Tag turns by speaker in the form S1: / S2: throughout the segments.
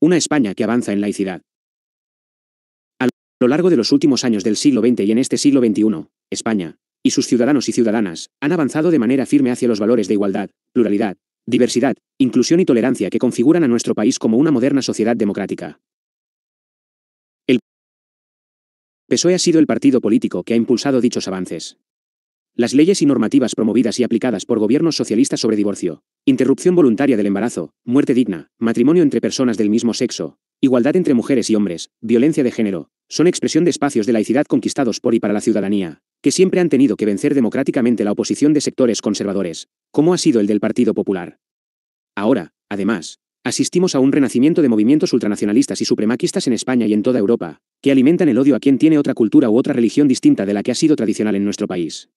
S1: Una España que avanza en laicidad. A lo largo de los últimos años del siglo XX y en este siglo XXI, España, y sus ciudadanos y ciudadanas, han avanzado de manera firme hacia los valores de igualdad, pluralidad, diversidad, inclusión y tolerancia que configuran a nuestro país como una moderna sociedad democrática. El PSOE ha sido el partido político que ha impulsado dichos avances. Las leyes y normativas promovidas y aplicadas por gobiernos socialistas sobre divorcio, Interrupción voluntaria del embarazo, muerte digna, matrimonio entre personas del mismo sexo, igualdad entre mujeres y hombres, violencia de género, son expresión de espacios de laicidad conquistados por y para la ciudadanía, que siempre han tenido que vencer democráticamente la oposición de sectores conservadores, como ha sido el del Partido Popular. Ahora, además, asistimos a un renacimiento de movimientos ultranacionalistas y supremaquistas en España y en toda Europa, que alimentan el odio a quien tiene otra cultura u otra religión distinta de la que ha sido tradicional en nuestro país.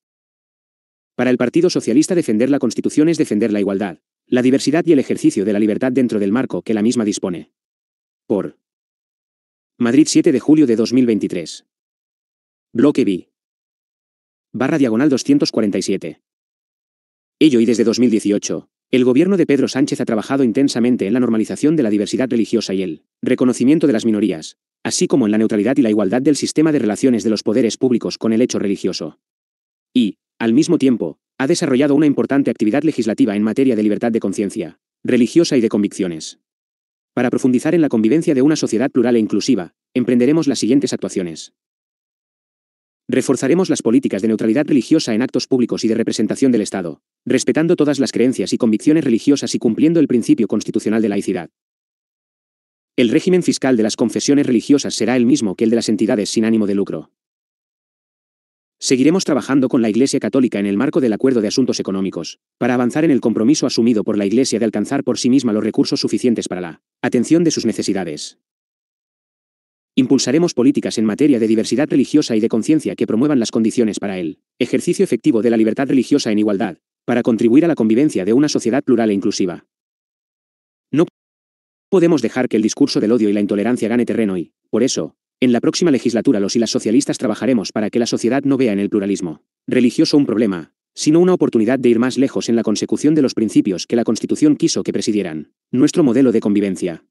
S1: Para el Partido Socialista defender la Constitución es defender la igualdad, la diversidad y el ejercicio de la libertad dentro del marco que la misma dispone. Por Madrid 7 de julio de 2023. Bloque B. Barra diagonal 247. Ello y desde 2018, el gobierno de Pedro Sánchez ha trabajado intensamente en la normalización de la diversidad religiosa y el reconocimiento de las minorías, así como en la neutralidad y la igualdad del sistema de relaciones de los poderes públicos con el hecho religioso. Y, al mismo tiempo, ha desarrollado una importante actividad legislativa en materia de libertad de conciencia, religiosa y de convicciones. Para profundizar en la convivencia de una sociedad plural e inclusiva, emprenderemos las siguientes actuaciones. Reforzaremos las políticas de neutralidad religiosa en actos públicos y de representación del Estado, respetando todas las creencias y convicciones religiosas y cumpliendo el principio constitucional de laicidad. El régimen fiscal de las confesiones religiosas será el mismo que el de las entidades sin ánimo de lucro. Seguiremos trabajando con la Iglesia Católica en el marco del Acuerdo de Asuntos Económicos, para avanzar en el compromiso asumido por la Iglesia de alcanzar por sí misma los recursos suficientes para la atención de sus necesidades. Impulsaremos políticas en materia de diversidad religiosa y de conciencia que promuevan las condiciones para el ejercicio efectivo de la libertad religiosa en igualdad, para contribuir a la convivencia de una sociedad plural e inclusiva. No podemos dejar que el discurso del odio y la intolerancia gane terreno y, por eso, en la próxima legislatura los y las socialistas trabajaremos para que la sociedad no vea en el pluralismo religioso un problema, sino una oportunidad de ir más lejos en la consecución de los principios que la Constitución quiso que presidieran nuestro modelo de convivencia.